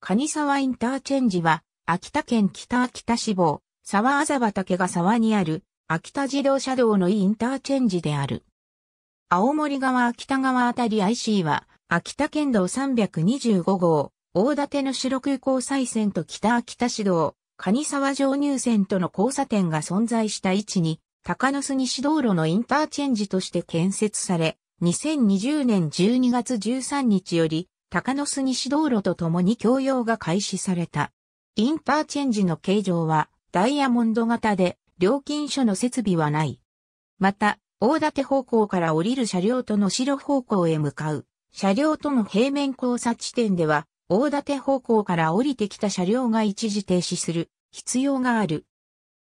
蟹沢インターチェンジは、秋田県北秋田市坊、沢あざ畑が沢にある、秋田自動車道のインターチェンジである。青森川秋田川あたり IC は、秋田県道325号、大館の白空港再線と北秋田市道、蟹沢上入線との交差点が存在した位置に、高野杉西道路のインターチェンジとして建設され、2020年12月13日より、高野須西道路とともに供用が開始された。インターチェンジの形状はダイヤモンド型で料金所の設備はない。また、大館方向から降りる車両との白方向へ向かう車両との平面交差地点では大館方向から降りてきた車両が一時停止する必要がある。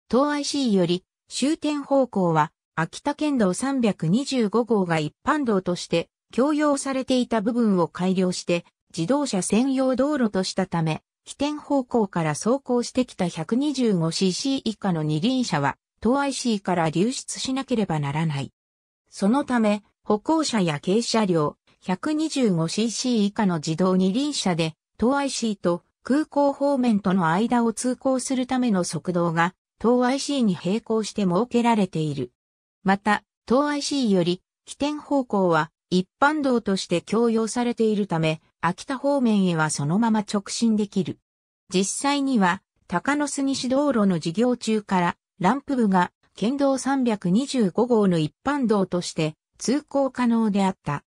東 IC より終点方向は秋田県道325号が一般道として共用されていた部分を改良して自動車専用道路としたため、起点方向から走行してきた 125cc 以下の二輪車は、当 IC から流出しなければならない。そのため、歩行者や軽車両、125cc 以下の自動二輪車で、当 IC と空港方面との間を通行するための速道が、当 IC に並行して設けられている。また、当 IC より、起点方向は、一般道として供用されているため、秋田方面へはそのまま直進できる。実際には、高野杉西道路の事業中から、ランプ部が県道325号の一般道として通行可能であった。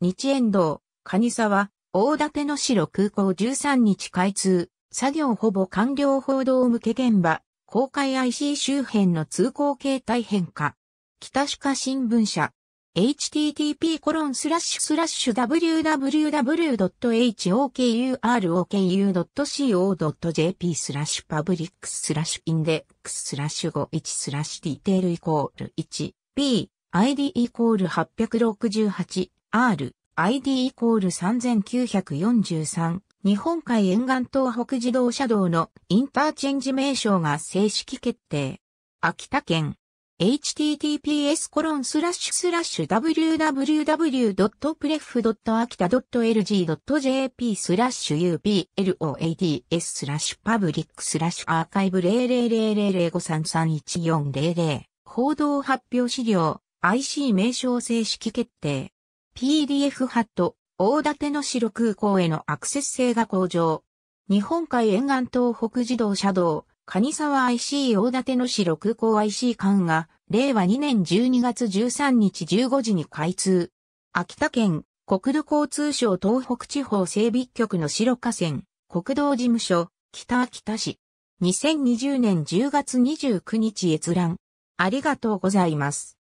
日園道、蟹沢、大館の城空港13日開通、作業ほぼ完了報道向け現場、公開 IC 周辺の通行形態変化。北歯科新聞社。http://www.hokurokuu.co.jp スラッシュパブリックスラッシュインデックススラッシュ51スラッシュディテールイコール 1p id イコール 868r id イコール3943日本海沿岸東北自動車道のインターチェンジ名称が正式決定。秋田県 https コロンスラッシュスラッシュ www.pref.akita.lg.jp スラッシュ uplOADS スラッシュパブリックスラッシュアーカイブ00005331400報道発表資料 IC 名称正式決定 PDF ハット大館の城空港へのアクセス性が向上日本海沿岸東北自動車道蟹沢 IC 大館の市六甲 IC 館が、令和2年12月13日15時に開通。秋田県、国土交通省東北地方整備局の白河川、国道事務所、北秋田市。2020年10月29日閲覧。ありがとうございます。